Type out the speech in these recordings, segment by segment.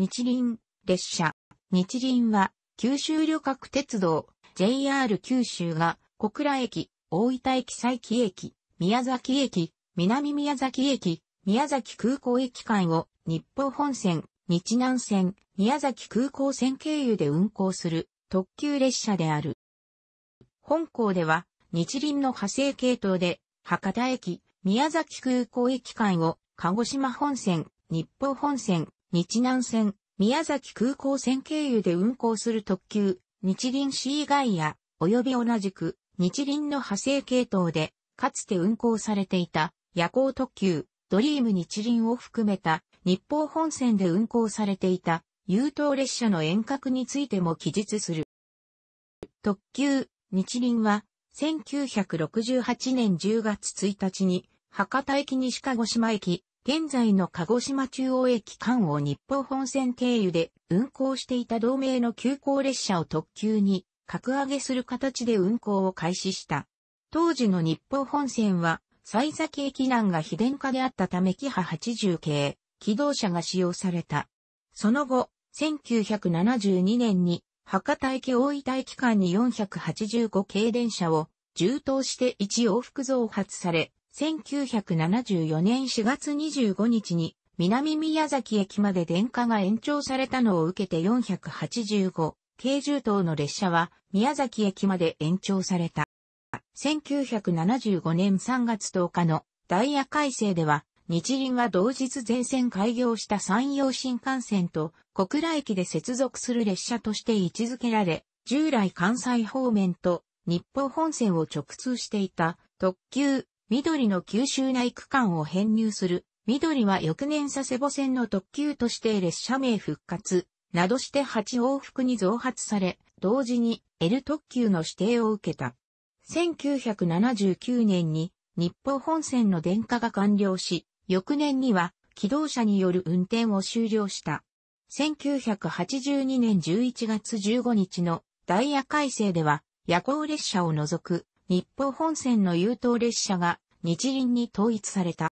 日輪、列車。日輪は、九州旅客鉄道、JR 九州が、小倉駅、大分駅佐伯駅、宮崎駅、南宮崎駅、宮崎空港駅間を、日報本線、日南線、宮崎空港線経由で運行する、特急列車である。本校では、日輪の派生系統で、博多駅、宮崎空港駅間を、鹿児島本線、日報本線、日南線、宮崎空港線経由で運行する特急、日輪 C ガイア、及び同じく、日輪の派生系統で、かつて運行されていた夜行特急、ドリーム日輪を含めた日報本線で運行されていた優等列車の遠隔についても記述する。特急、日輪は、1968年10月1日に、博多駅西鹿児島駅、現在の鹿児島中央駅間を日報本線経由で運行していた同盟の急行列車を特急に格上げする形で運行を開始した。当時の日報本線は、埼崎駅南が非電化であったためキハ80系、機動車が使用された。その後、1972年に博多駅大分駅間に485系電車を充当して1往復増発され、1974年4月25日に南宮崎駅まで電化が延長されたのを受けて485軽重等の列車は宮崎駅まで延長された。1975年3月10日のダイヤ改正では日輪は同日全線開業した山陽新幹線と小倉駅で接続する列車として位置づけられ、従来関西方面と日本本線を直通していた特急緑の九州内区間を編入する、緑は翌年佐世保線の特急として列車名復活、などして8往復に増発され、同時に L 特急の指定を受けた。1979年に日報本線の電化が完了し、翌年には機動車による運転を終了した。1982年11月15日のダイヤ改正では夜行列車を除く日報本線の優等列車が日輪に統一された。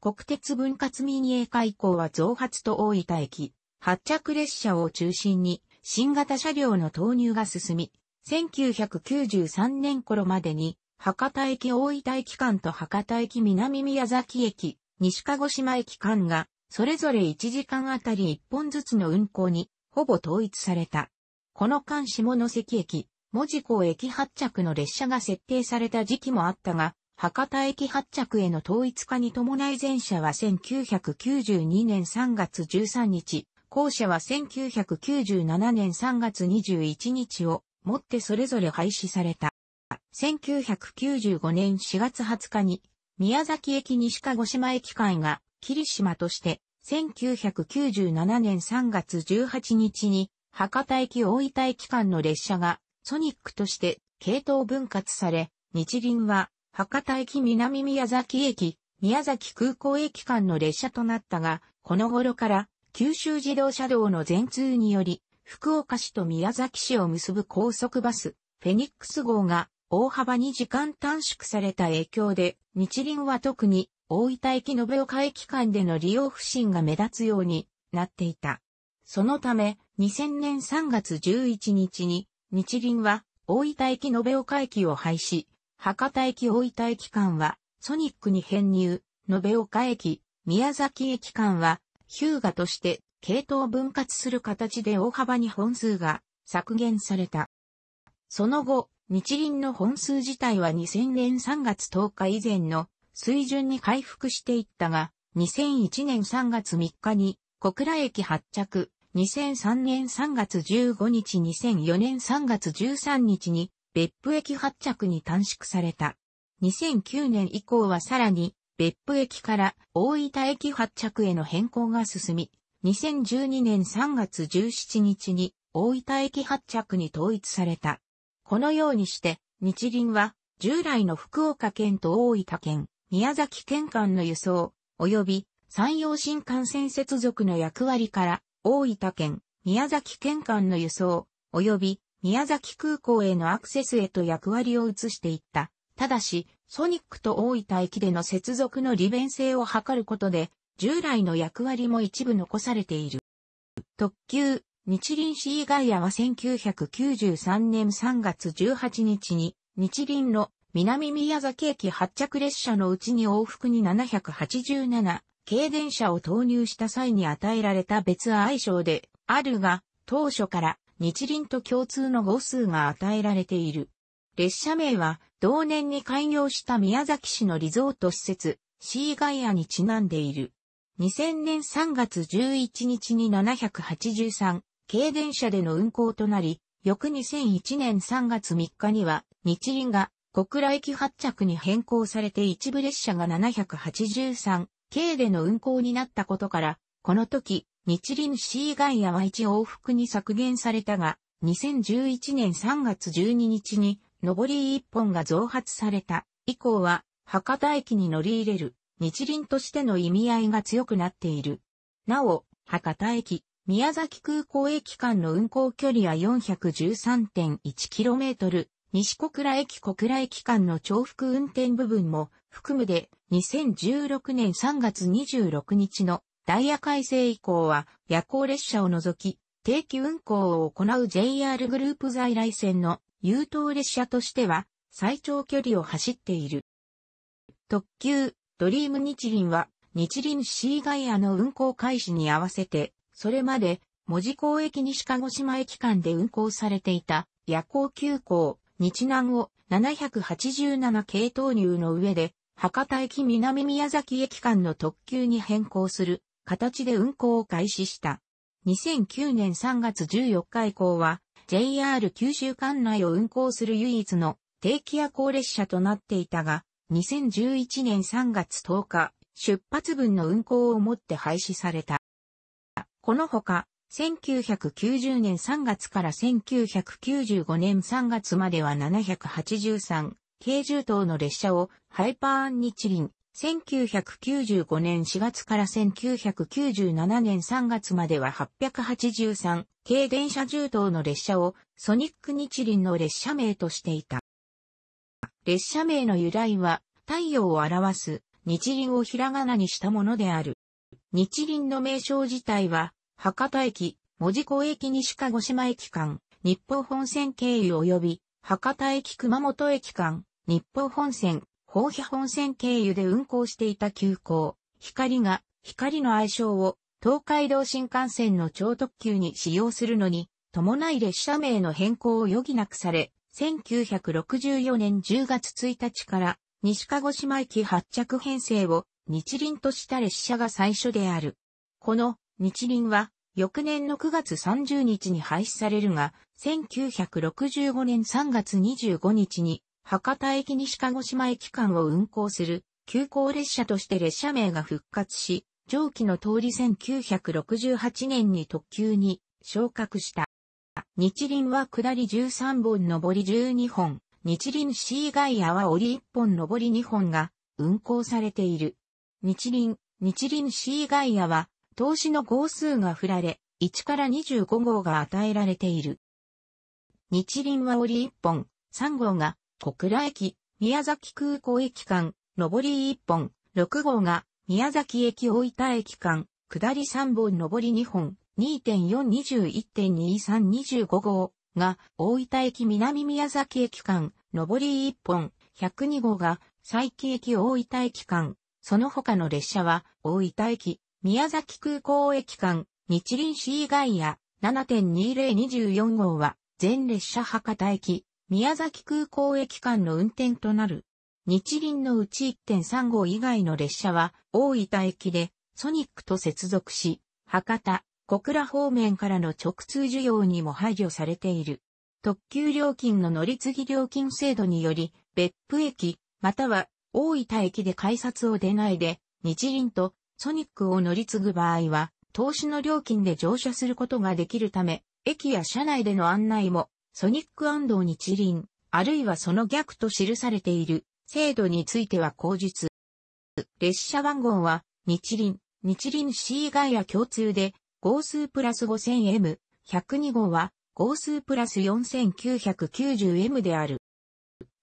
国鉄分割民営化以降は増発と大分駅、発着列車を中心に新型車両の投入が進み、1993年頃までに博多駅大分駅間と博多駅南宮崎駅、西鹿児島駅間がそれぞれ1時間あたり1本ずつの運行にほぼ統一された。この間下関駅、門字港駅発着の列車が設定された時期もあったが、博多駅発着への統一化に伴い前者は1992年3月13日、後者は1997年3月21日をもってそれぞれ廃止された。1995年4月20日に、宮崎駅西鹿児島駅間が霧島として、1997年3月18日に、博多駅大分駅間の列車がソニックとして系統分割され、日輪は博多駅南宮崎駅、宮崎空港駅間の列車となったが、この頃から九州自動車道の全通により、福岡市と宮崎市を結ぶ高速バス、フェニックス号が大幅に時間短縮された影響で、日輪は特に大分駅延岡駅間での利用不振が目立つようになっていた。そのため、2000年3月11日に日輪は、大分駅延岡駅を廃止、博多駅大分駅間は、ソニックに編入、延岡駅、宮崎駅間は、ヒューガとして、系統分割する形で大幅に本数が削減された。その後、日輪の本数自体は2000年3月10日以前の水準に回復していったが、2001年3月3日に小倉駅発着、2003年3月15日2004年3月13日に別府駅発着に短縮された。2009年以降はさらに別府駅から大分駅発着への変更が進み、2012年3月17日に大分駅発着に統一された。このようにして日輪は従来の福岡県と大分県、宮崎県間の輸送、及び山陽新幹線接続の役割から大分県、宮崎県間の輸送、及び宮崎空港へのアクセスへと役割を移していった。ただし、ソニックと大分駅での接続の利便性を図ることで、従来の役割も一部残されている。特急、日輪シーガイアは1993年3月18日に、日輪の南宮崎駅発着列車のうちに往復に787、軽電車を投入した際に与えられた別愛称であるが、当初から日輪と共通の号数が与えられている。列車名は同年に開業した宮崎市のリゾート施設、シーガイアにちなんでいる。2000年3月11日に783、軽電車での運行となり、翌2001年3月3日には、日輪が小倉駅発着に変更されて一部列車が783、軽での運行になったことから、この時、日輪 C 外アは一往復に削減されたが、2011年3月12日に、上り1本が増発された。以降は、博多駅に乗り入れる、日輪としての意味合いが強くなっている。なお、博多駅、宮崎空港駅間の運行距離は 413.1km、西小倉駅小倉駅間の重複運転部分も含むで2016年3月26日のダイヤ改正以降は夜行列車を除き定期運行を行う JR グループ在来線の優等列車としては最長距離を走っている。特急ドリーム日輪は日輪シーガイアの運行開始に合わせてそれまで文字港駅西鹿児島駅間で運行されていた夜行急行日南を787系投入の上で博多駅南宮崎駅間の特急に変更する形で運行を開始した。2009年3月14日以降は JR 九州管内を運行する唯一の定期夜行列車となっていたが、2011年3月10日、出発分の運行をもって廃止された。このほか、1990年3月から1995年3月までは783、軽重等の列車をハイパーン日輪、1995年4月から1997年3月までは883軽電車重等の列車をソニック日輪の列車名としていた。列車名の由来は太陽を表す日輪をひらがなにしたものである。日輪の名称自体は博多駅、文字港駅西鹿児島駅間、日報本線経由及び博多駅熊本駅間、日報本線、宝庇本線経由で運行していた急行、光が、光の愛称を、東海道新幹線の超特急に使用するのに、伴い列車名の変更を余儀なくされ、1964年10月1日から、西鹿児島駅発着編成を日輪とした列車が最初である。この日輪は翌年の9月30日に廃止されるが、1965年3月25日に博多駅西鹿児島駅間を運行する急行列車として列車名が復活し、上記の通り1968年に特急に昇格した。日輪は下り13本上り12本、日輪 C ガイアは折り1本上り2本が運行されている。日輪、日輪 C ガイアは投資の号数が振られ、1から25号が与えられている。日輪は折り1本、3号が小倉駅、宮崎空港駅間、上り1本、6号が、宮崎駅大分駅間、下り3本上り2本、2.421.2325号が、大分駅南宮崎駅間、上り1本、102号が、佐伯駅大分駅間、その他の列車は、大分駅、宮崎空港駅間、日輪市以外や、7.2024号は、全列車博多駅、宮崎空港駅間の運転となる。日輪のうち1.3号以外の列車は大分駅でソニックと接続し、博多、小倉方面からの直通需要にも配慮されている。特急料金の乗り継ぎ料金制度により、別府駅、または大分駅で改札を出ないで、日輪とソニックを乗り継ぐ場合は、投資の料金で乗車することができるため、駅や車内での案内もソニック安藤日輪、あるいはその逆と記されている、制度については口述。列車番号は、日輪、日輪 C ガイア共通で、号数プラス 5000M、102号は、号数プラス 4990M である。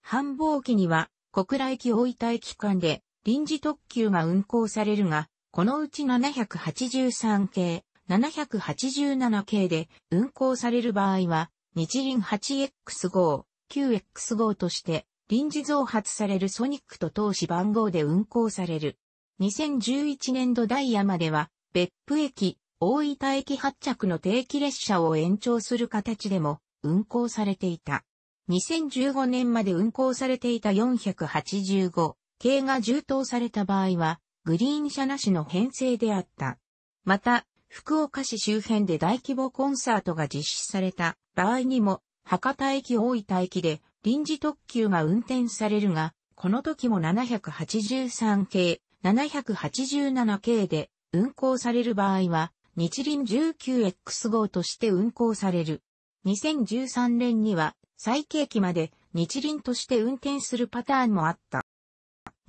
繁忙期には、小倉駅大分駅間で、臨時特急が運行されるが、このうち783系、787系で運行される場合は、日輪 8X5、9X5 として臨時増発されるソニックと投資番号で運行される。2011年度ダイヤまでは、別府駅、大分駅発着の定期列車を延長する形でも運行されていた。2015年まで運行されていた485系が充当された場合は、グリーン車なしの編成であった。また、福岡市周辺で大規模コンサートが実施された場合にも、博多駅大分駅で臨時特急が運転されるが、この時も783系、787系で運行される場合は、日輪 19X 号として運行される。2013年には、最景気まで日輪として運転するパターンもあった。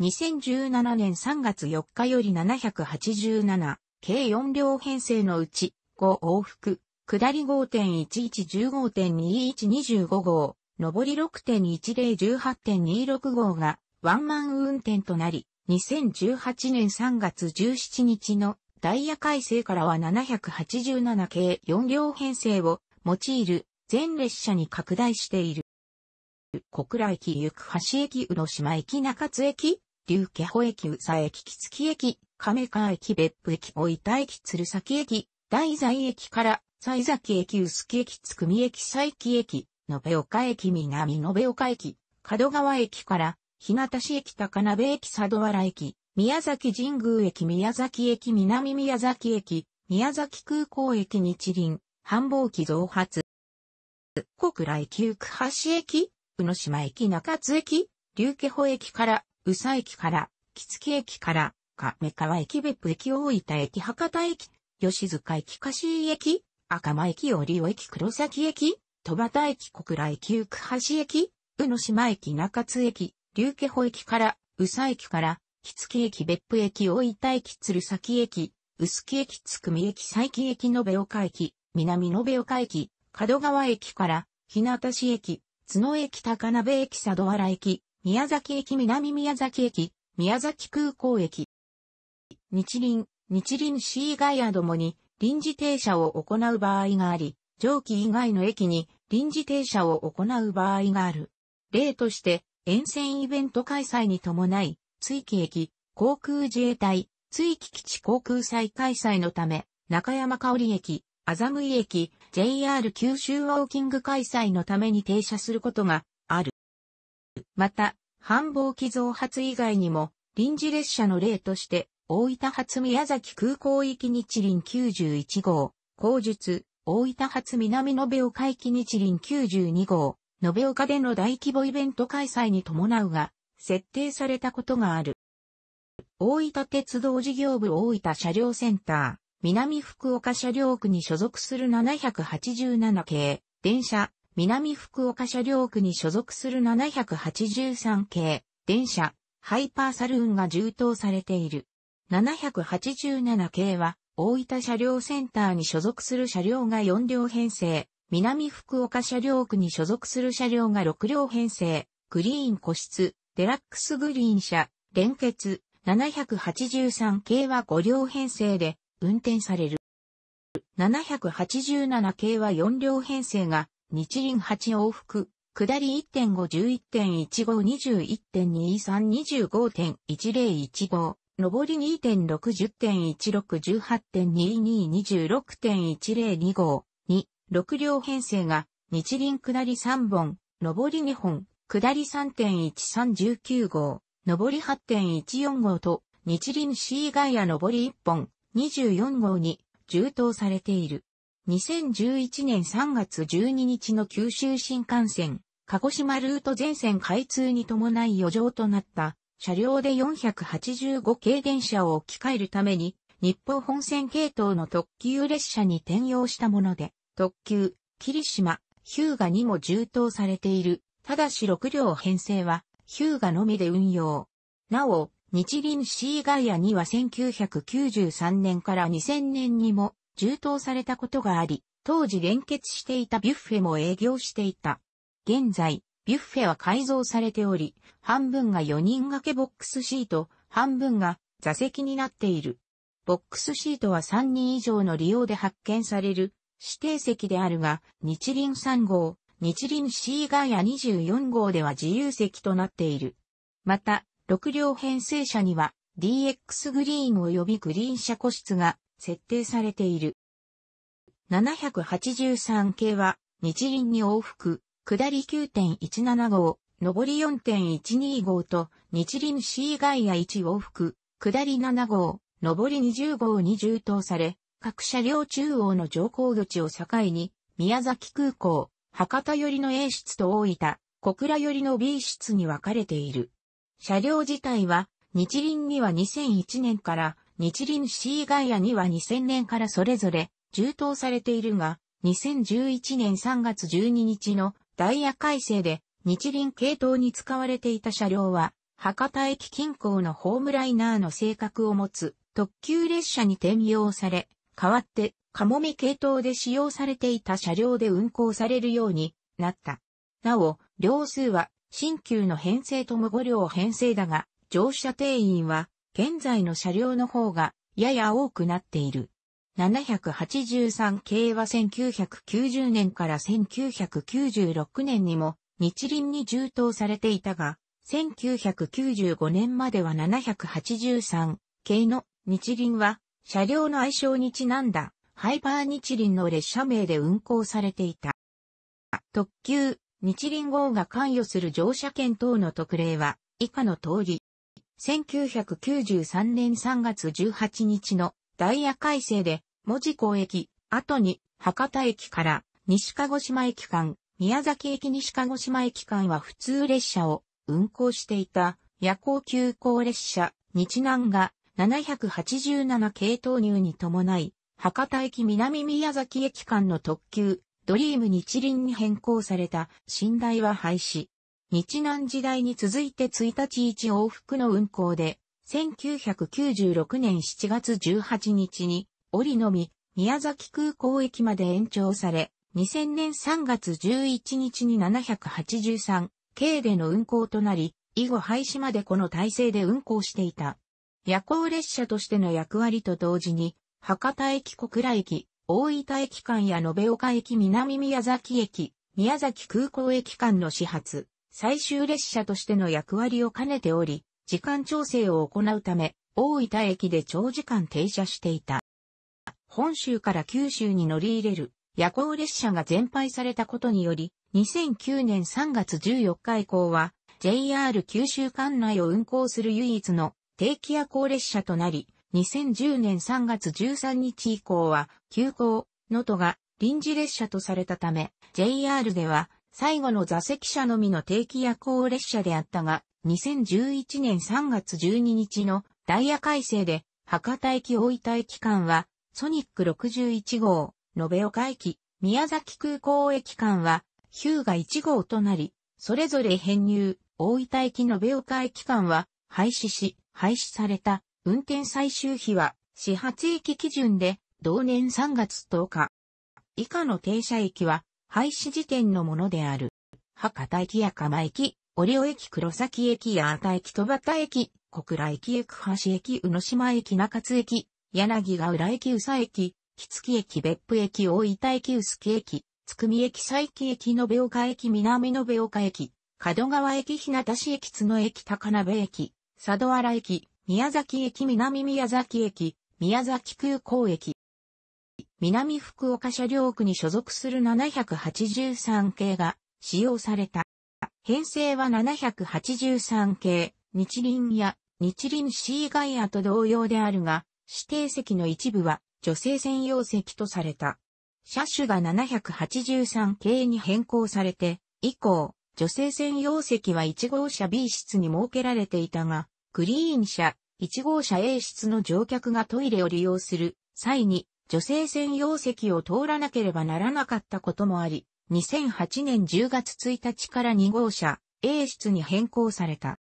2017年3月4日より787、計4両編成のうち、5往復、下り5.1115.2125号、上り6.1018.26号がワンマン運転となり、2018年3月17日のダイヤ改正からは787系4両編成を用いる全列車に拡大している。小倉駅行橋駅、宇野島駅、中津駅、竜家保駅、宇佐駅、木月駅、亀川駅別府駅大分駅鶴崎駅、大在駅から、西崎駅臼木駅津久美駅佐伯駅、延岡駅南延岡駅、角川駅から、日向市駅高鍋駅佐渡原駅、宮崎神宮駅宮崎駅南宮崎駅、宮崎空港駅日輪、繁忙期増発。小倉駅九橋駅、宇野島駅中津駅、竜家保駅から、宇佐駅から、木月駅から、か三河駅別府駅大分駅博多駅、吉塚駅香椎駅、赤間駅織尾駅黒崎駅、戸端駅小倉駅行橋駅、宇野島駅中津駅、竜家保駅から、宇佐駅から、木月駅別府駅大分駅鶴崎駅、臼木駅津久み駅佐伯駅延岡駅、南延岡駅、角川駅から、日向市駅、角駅高鍋駅佐渡原駅、宮崎駅南宮崎駅、宮崎空港駅、日輪、日輪 C 以外アどもに臨時停車を行う場合があり、上記以外の駅に臨時停車を行う場合がある。例として、沿線イベント開催に伴い、追記駅、航空自衛隊、追記基地航空祭開催のため、中山香織駅、麻布駅、JR 九州ウォーキング開催のために停車することがある。また、繁忙期増発以外にも、臨時列車の例として、大分発宮崎空港行き日輪91号、後述、大分発南延岡行き日輪92号、延岡での大規模イベント開催に伴うが、設定されたことがある。大分鉄道事業部大分車両センター、南福岡車両区に所属する787系、電車、南福岡車両区に所属する783系、電車、ハイパーサルーンが充当されている。787系は、大分車両センターに所属する車両が4両編成、南福岡車両区に所属する車両が6両編成、グリーン個室、デラックスグリーン車、連結、783系は5両編成で運転される。787系は4両編成が日輪8往復、下り1.5、11.15、21.23、25.1015、上り2.610.1618.2226.1025、に6両編成が、日輪下り3本、上り2本、下り3.1319号、上り8.14号と、日輪 C ガイア上り1本、24号に、充当されている。2011年3月12日の九州新幹線、鹿児島ルート全線開通に伴い余剰となった車両で485系電車を置き換えるために、日本本線系統の特急列車に転用したもので、特急、霧島、ヒューガにも充当されている。ただし6両編成は、ヒューガのみで運用。なお、日輪シーガイアには1993年から2000年にも充当されたことがあり、当時連結していたビュッフェも営業していた。現在、ビュッフェは改造されており、半分が4人掛けボックスシート、半分が座席になっている。ボックスシートは3人以上の利用で発見される指定席であるが、日輪3号、日輪 C ガイア24号では自由席となっている。また、6両編成車には DX グリーン及びグリーン車個室が設定されている。783系は日輪に往復、下り9.17号、上り4.12号と、日輪 C 外野1往復、下り7号、上り20号に充当され、各車両中央の乗降口を境に、宮崎空港、博多寄りの A 室と大分、小倉寄りの B 室に分かれている。車両自体は、日輪には2001年から、日輪 C ガイアには2000年からそれぞれ、充当されているが、2011年3月12日のダイヤ改正で日輪系統に使われていた車両は、博多駅近郊のホームライナーの性格を持つ特急列車に転用され、代わってカモミ系統で使用されていた車両で運行されるようになった。なお、両数は新旧の編成とも5両編成だが、乗車定員は現在の車両の方がやや多くなっている。783系は1990年から1996年にも日輪に充当されていたが、1995年までは783系の日輪は車両の愛称にちなんだハイパー日輪の列車名で運行されていた。特急、日輪号が関与する乗車券等の特例は以下の通り。1993年3月18日のダイヤ改正で、門司港駅、後に、博多駅から、西鹿児島駅間、宮崎駅西鹿児島駅間は普通列車を運行していた夜行急行列車、日南が787系投入に伴い、博多駅南宮崎駅間の特急、ドリーム日輪に変更された寝台は廃止。日南時代に続いて1日1往復の運行で、1996年7月18日に、折のみ、宮崎空港駅まで延長され、2000年3月11日に783、系での運行となり、以後廃止までこの体制で運行していた。夜行列車としての役割と同時に、博多駅小倉駅、大分駅間や延岡駅南宮崎駅、宮崎空港駅間の始発、最終列車としての役割を兼ねており、時間調整を行うため、大分駅で長時間停車していた。本州から九州に乗り入れる夜行列車が全廃されたことにより、2009年3月14日以降は、JR 九州管内を運行する唯一の定期夜行列車となり、2010年3月13日以降は、急行、能登が臨時列車とされたため、JR では最後の座席車のみの定期夜行列車であったが、2011年3月12日のダイヤ改正で、博多駅大分駅間は、ソニック61号、延岡駅、宮崎空港駅間は、ヒューガ1号となり、それぞれ編入、大分駅延岡駅間は、廃止し、廃止された、運転最終日は、始発駅基準で、同年3月10日。以下の停車駅は、廃止時点のものである。博多駅や釜駅、折尾駅黒崎駅八幡駅戸端駅、小倉駅行橋駅宇野島駅中津駅、柳ヶ浦駅宇佐駅、木月駅別府駅大分駅臼杵駅、津久見駅佐伯駅延岡駅南延岡駅、門川駅日向市駅津野駅高鍋駅、佐渡原駅、宮崎駅南宮崎駅、宮崎空港駅。南福岡車両区に所属する783系が使用された。編成は783系、日輪や日輪シーガイアと同様であるが、指定席の一部は女性専用席とされた。車種が783系に変更されて、以降、女性専用席は1号車 B 室に設けられていたが、グリーン車、1号車 A 室の乗客がトイレを利用する際に、女性専用席を通らなければならなかったこともあり、2008年10月1日から2号車 A 室に変更された。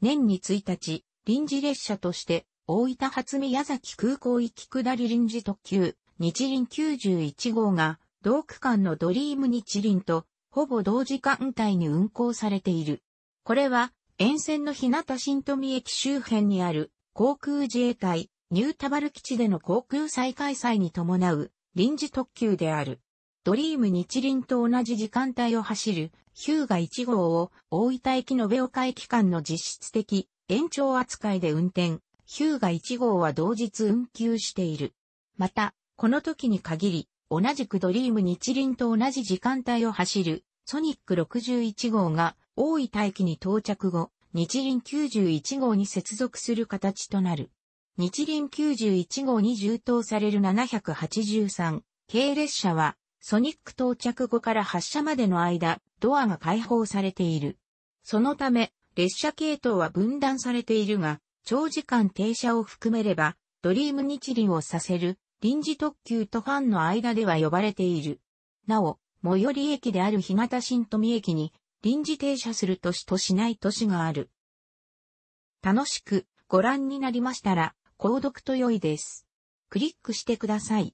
年に1日、臨時列車として大分発宮崎空港行き下り臨時特急日輪91号が同区間のドリーム日輪とほぼ同時間帯に運行されている。これは沿線の日向新富駅周辺にある航空自衛隊ニュータバル基地での航空再開催に伴う臨時特急である。ドリーム日輪と同じ時間帯を走るヒューガ1号を大分駅の延岡駅間の実質的延長扱いで運転。ヒューガ1号は同日運休している。また、この時に限り、同じくドリーム日輪と同じ時間帯を走るソニック61号が大分駅に到着後、日輪91号に接続する形となる。日輪91号に充当される783系列車はソニック到着後から発車までの間、ドアが開放されている。そのため、列車系統は分断されているが、長時間停車を含めれば、ドリーム日輪をさせる、臨時特急とファンの間では呼ばれている。なお、最寄り駅である日向新富駅に、臨時停車する都市としない都市がある。楽しくご覧になりましたら、購読と良いです。クリックしてください。